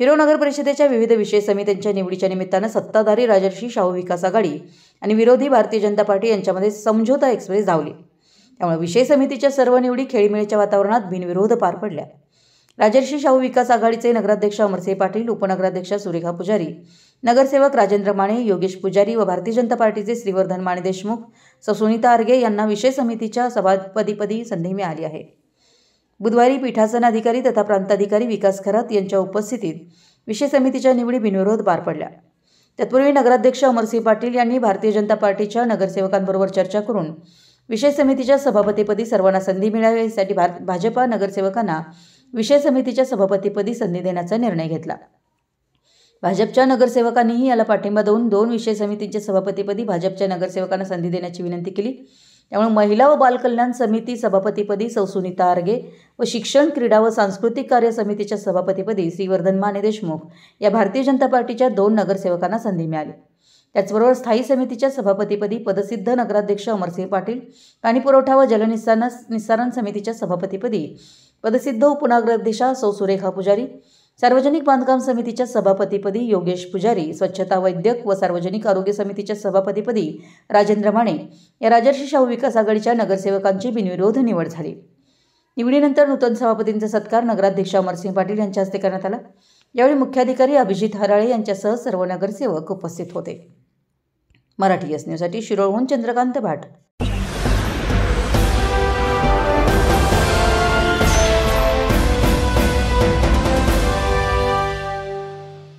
hero नगर परिषदेच्या विविध विषय समित्यांच्या निवडीच्या निमित्तानं सत्ताधारी राजर्षी शाहू विकास आघाडी आणि विरोधी भारतीय जनता पार्टी यांच्यामध्ये समझोता एक्सप्रेस धावली त्यामुळे विषय समितीच्या सर्व निवडी खेळीमेळीच्या वातावरणात बिनविरोध पार पडल्या राजर्षी शाहू विकास आघाडीचे नगराध्यक्ष अमरसिंह पाटील उपनगराध्यक्ष सुरेखा पुजारी नगरसेवक राजेंद्र माने योगेश पुजारी व भारतीय जनता पार्टीचे श्रीवर्धन माने देशमुख ससुनिता सुनीता आर्गे यांना विषय समितीच्या सभापतीपदी संधी मिळाली आहे बुधवारी पीठासन अधिकारी तथा प्रांताधिकारी विकास खरात यांच्या उपस्थितीत विषय समितीच्या निवडी बिनविरोध पार पडल्या तत्पूर्वी नगराध्यक्ष अमरसिंह पाटील यांनी भारतीय जनता पार्टीच्या नगरसेवकांबरोबर चर्चा करून विषय समितीच्या सभापतीपदी सर्वांना संधी मिळावी यासाठी भाजपा नगरसेवकांना विषय समितीच्या सभापतीपदी संधी देण्याचा निर्णय घेतला भाजपच्या नगरसेवकांनीही याला पाठिंबा देऊन दोन विषय समितींच्या सभापतीपदी भाजपच्या नगरसेवकांना संधी देण्याची विनंती केली त्यामुळे महिला व बालकल्याण समिती सभापतीपदी सौसुनीता आर्गे व शिक्षण क्रीडा व सांस्कृतिक कार्य समितीच्या सभापतीपदी श्रीवर्धन माने देशमुख या भारतीय जनता पार्टीच्या दोन नगरसेवकांना संधी मिळाली त्याचबरोबर स्थायी समितीच्या सभापतीपदी पदसिद्ध नगराध्यक्ष अमरसिंह पाटील पाणीपुरवठा पुरवठा व जलनिसारण निस्सारण समितीच्या सभापतीपदी पदसिद्ध उपनगराध्यक्षा सौ सुरेखा पुजारी सार्वजनिक बांधकाम समितीच्या सभापतीपदी योगेश पुजारी स्वच्छता वैद्यक व सार्वजनिक आरोग्य समितीच्या सभापतीपदी राजेंद्र माने या राजर्षी शाहू विकास आघाडीच्या नगरसेवकांची बिनविरोध निवड झाली निवडीनंतर नूतन सभापतींचा सत्कार नगराध्यक्ष अमरसिंग पाटील यांच्या हस्ते करण्यात आला यावेळी मुख्याधिकारी अभिजित हराळे यांच्यासह सर्व नगरसेवक उपस्थित होते मराठी एस न्यूजसाठी शिरोळहून चंद्रकांत भाट